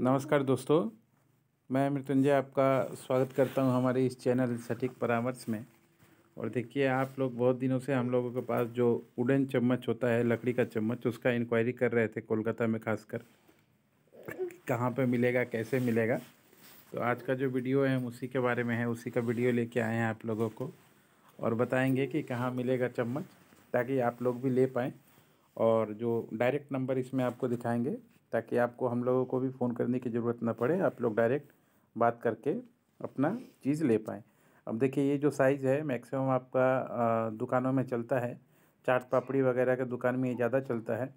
नमस्कार दोस्तों मैं मृत्युंजय आपका स्वागत करता हूं हमारे इस चैनल सटीक परामर्श में और देखिए आप लोग बहुत दिनों से हम लोगों के पास जो उडन चम्मच होता है लकड़ी का चम्मच उसका इंक्वायरी कर रहे थे कोलकाता में खासकर कहाँ पे मिलेगा कैसे मिलेगा तो आज का जो वीडियो है हम उसी के बारे में है उसी का वीडियो लेके आए हैं आप लोगों को और बताएँगे कि कहाँ मिलेगा चम्मच ताकि आप लोग भी ले पाएँ और जो डायरेक्ट नंबर इसमें आपको दिखाएंगे ताकि आपको हम लोगों को भी फ़ोन करने की ज़रूरत ना पड़े आप लोग डायरेक्ट बात करके अपना चीज़ ले पाएँ अब देखिए ये जो साइज़ है मैक्सिमम आपका दुकानों में चलता है चाट पापड़ी वगैरह के दुकान में ये ज़्यादा चलता है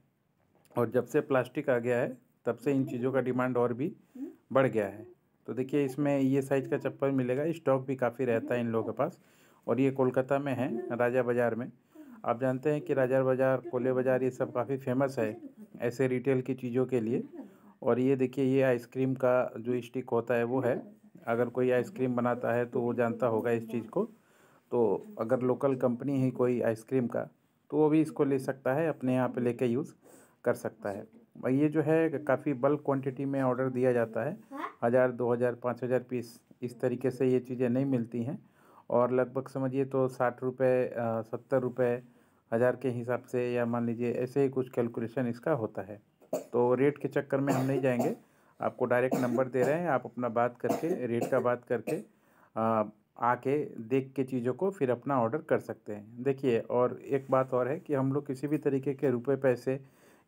और जब से प्लास्टिक आ गया है तब से इन हम्म। चीज़ों का डिमांड और भी हम्म। बढ़ गया है तो देखिए इसमें ये साइज़ का चप्पल मिलेगा स्टॉक भी काफ़ी रहता है इन लोगों के पास और ये कोलकाता में है राजा बाज़ार में आप जानते हैं कि राजा बाज़ार कोले बाज़ार ये सब काफ़ी फेमस है ऐसे रिटेल की चीज़ों के लिए और ये देखिए ये आइसक्रीम का जो स्टिक होता है वो है अगर कोई आइसक्रीम बनाता है तो वो जानता होगा इस चीज़ को तो अगर लोकल कंपनी है कोई आइसक्रीम का तो वो भी इसको ले सकता है अपने यहाँ पे लेके यूज़ कर सकता है और ये जो है काफ़ी बल्क क्वांटिटी में ऑर्डर दिया जाता है हाँ। हज़ार दो हज़ार पाँच हज़ार पीस इस तरीके से ये चीज़ें नहीं मिलती हैं और लगभग समझिए तो साठ रुपये सत्तर रुपये हज़ार के हिसाब से या मान लीजिए ऐसे ही कुछ कैलकुलेशन इसका होता है तो रेट के चक्कर में हम नहीं जाएंगे आपको डायरेक्ट नंबर दे रहे हैं आप अपना बात करके रेट का बात करके आके देख के चीज़ों को फिर अपना ऑर्डर कर सकते हैं देखिए और एक बात और है कि हम लोग किसी भी तरीके के रुपए पैसे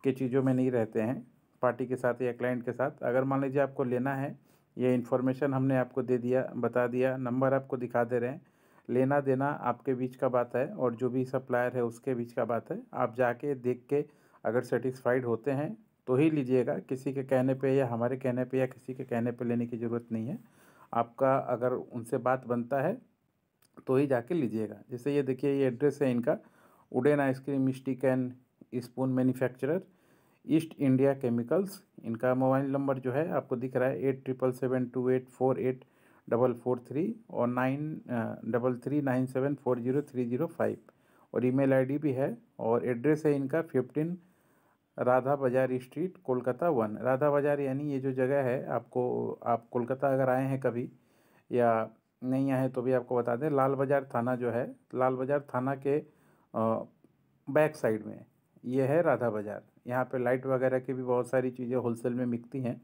के चीज़ों में नहीं रहते हैं पार्टी के साथ या क्लाइंट के साथ अगर मान लीजिए आपको लेना है ये इन्फॉर्मेशन हमने आपको दे दिया बता दिया नंबर आपको दिखा दे रहे हैं लेना देना आपके बीच का बात है और जो भी सप्लायर है उसके बीच का बात है आप जाके देख के अगर सेटिस्फाइड होते हैं तो ही लीजिएगा किसी के कहने पे या हमारे कहने पे या किसी के कहने पे लेने की ज़रूरत नहीं है आपका अगर उनसे बात बनता है तो ही जाके लीजिएगा जैसे ये देखिए ये एड्रेस है इनका wooden ice cream stick and spoon manufacturer East India Chemicals इनका मोबाइल नंबर जो है आपको दिख रहा है eight triple seven two eight four eight double four three और nine double three nine seven four zero three zero five और email ID भी है और एड्रेस है इनका फिफ्टीन राधा बाजार स्ट्रीट कोलकाता वन राधा बाजार यानी ये जो जगह है आपको आप कोलकाता अगर आए हैं कभी या नहीं आए तो भी आपको बता दें लाल बाज़ार थाना जो है लाल बाज़ार थाना के बैक साइड में ये है राधा बाज़ार यहाँ पे लाइट वगैरह की भी बहुत सारी चीज़ें होलसेल में बिकती हैं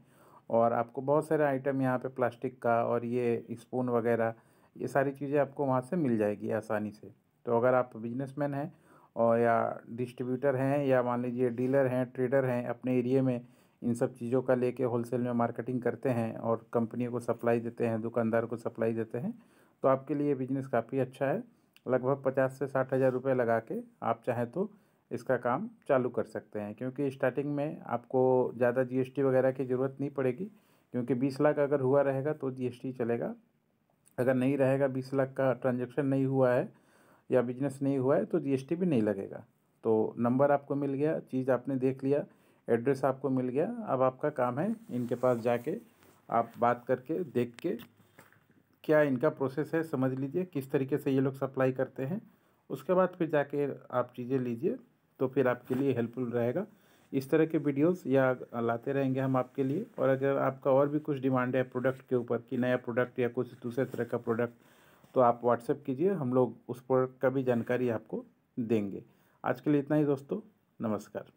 और आपको बहुत सारे आइटम यहाँ पे प्लास्टिक का और ये स्पून वगैरह ये सारी चीज़ें आपको वहाँ से मिल जाएगी आसानी से तो अगर आप बिजनेसमैन हैं और या डिस्ट्रीब्यूटर हैं या मान लीजिए डीलर हैं ट्रेडर हैं अपने एरिए में इन सब चीज़ों का लेके होलसेल में मार्केटिंग करते हैं और कंपनियों को सप्लाई देते हैं दुकानदार को सप्लाई देते हैं तो आपके लिए बिजनेस काफ़ी अच्छा है लगभग पचास से साठ हज़ार रुपये लगा के आप चाहें तो इसका काम चालू कर सकते हैं क्योंकि स्टार्टिंग में आपको ज़्यादा जीएसटी वगैरह की ज़रूरत नहीं पड़ेगी क्योंकि बीस लाख अगर हुआ रहेगा तो जीएसटी चलेगा अगर नहीं रहेगा बीस लाख का ट्रांजेक्शन नहीं हुआ है या बिजनेस नहीं हुआ है तो जीएसटी भी नहीं लगेगा तो नंबर आपको मिल गया चीज़ आपने देख लिया एड्रेस आपको मिल गया अब आपका काम है इनके पास जाके आप बात करके देख के क्या इनका प्रोसेस है समझ लीजिए किस तरीके से ये लोग सप्लाई करते हैं उसके बाद फिर जाके आप चीज़ें लीजिए तो फिर आपके लिए हेल्पफुल रहेगा इस तरह के वीडियोस या लाते रहेंगे हम आपके लिए और अगर आपका और भी कुछ डिमांड है प्रोडक्ट के ऊपर कि नया प्रोडक्ट या कुछ दूसरे तरह का प्रोडक्ट तो आप व्हाट्सएप कीजिए हम लोग उस प्रोडक्ट का भी जानकारी आपको देंगे आज के लिए इतना ही दोस्तों नमस्कार